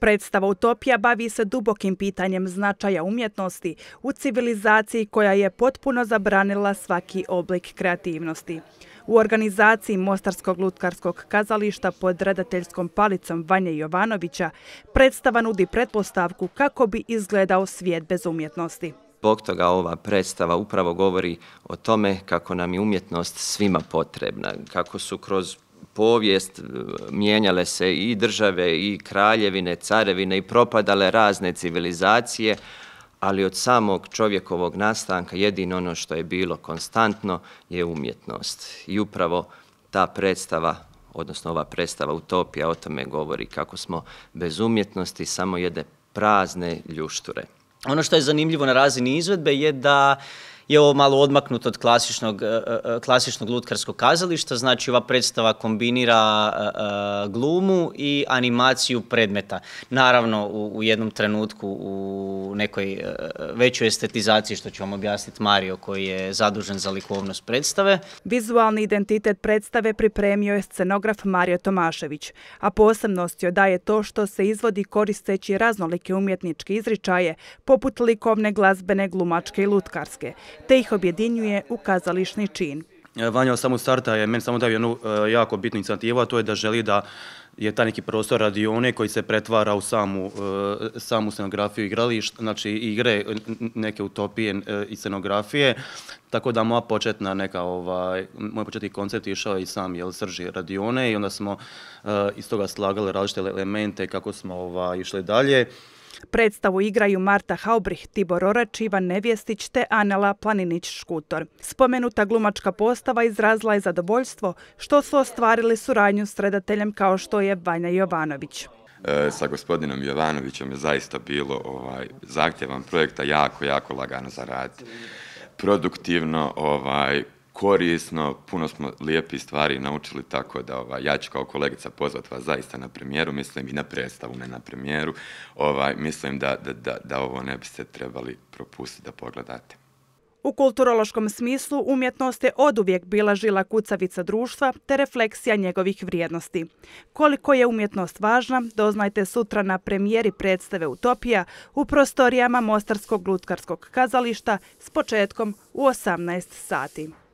Predstava Utopija bavi se dubokim pitanjem značaja umjetnosti u civilizaciji koja je potpuno zabranila svaki oblik kreativnosti. U organizaciji Mostarskog lutkarskog kazališta pod redateljskom palicom Vanje Jovanovića predstava nudi pretpostavku kako bi izgledao svijet bez umjetnosti. Zbog toga ova predstava upravo govori o tome kako nam je umjetnost svima potrebna, kako su kroz povijest e, mijenjale se i države i kraljevine, carevine i propadale razne civilizacije, ali od samog čovjekovog nastanka jedino ono što je bilo konstantno je umjetnost. I upravo ta predstava, odnosno ova predstava Utopija o tome govori kako smo bez umjetnosti samo jede prazne ljušture. Ono što je zanimljivo na razini izvedbe je da je ovo malo odmaknut od klasičnog, e, e, e, klasičnog lutkarskog kazališta, znači ova predstava kombinira glumu i animaciju predmeta. Naravno, u, u jednom trenutku u nekoj većoj estetizaciji, što ću vam objasniti Mario, koji je zadužen za likovnost predstave. Vizualni identitet predstave pripremio je scenograf Mario Tomašević, a posebnost joj daje to što se izvodi koristeći raznolike umjetničke izričaje, poput likovne glazbene, glumačke i lutkarske, te ih objedinjuje u kazališni čin. E, Vanja od samog starta je meni samo dao jednu e, jako bitnu inicijativu, a to je da želi da je taj neki prostor radione koji se pretvara u samu, e, scenografiju igrališta, znači igre neke utopije i scenografije, tako da moja početna neka, ovaj, moj početni koncept išao je i sam jel, srži radione i onda smo iz toga slagali različite elemente kako smo ovaj, išli dalje. Predstavu igraju Marta Haubrih, Tibor Orač, Ivan Nevjestić te Anela Planinić-Škutor. Spomenuta glumačka postava izrazila je zadovoljstvo što su ostvarili suradnju s redateljem kao što je Vanja Jovanović. E, sa gospodinom Jovanovićem je zaista bilo ovaj, zahtjevan projekta jako, jako lagano za rad. Produktivno, ovaj, korisno, puno smo lijepi stvari naučili, tako da ovaj, ja ću kao kolegica pozvat vas zaista na premijeru, mislim i na predstavu, ne na premijeru, ovaj, mislim da, ovo ne biste trebali propustiti da pogledate. U kulturološkom smislu umjetnost je oduvijek bila žila kucavica društva te refleksija njegovih vrijednosti. Koliko je umjetnost važna, doznajte sutra na premijeri predstave Utopija u prostorijama Mostarskog lutkarskog kazališta s početkom u 18 sati.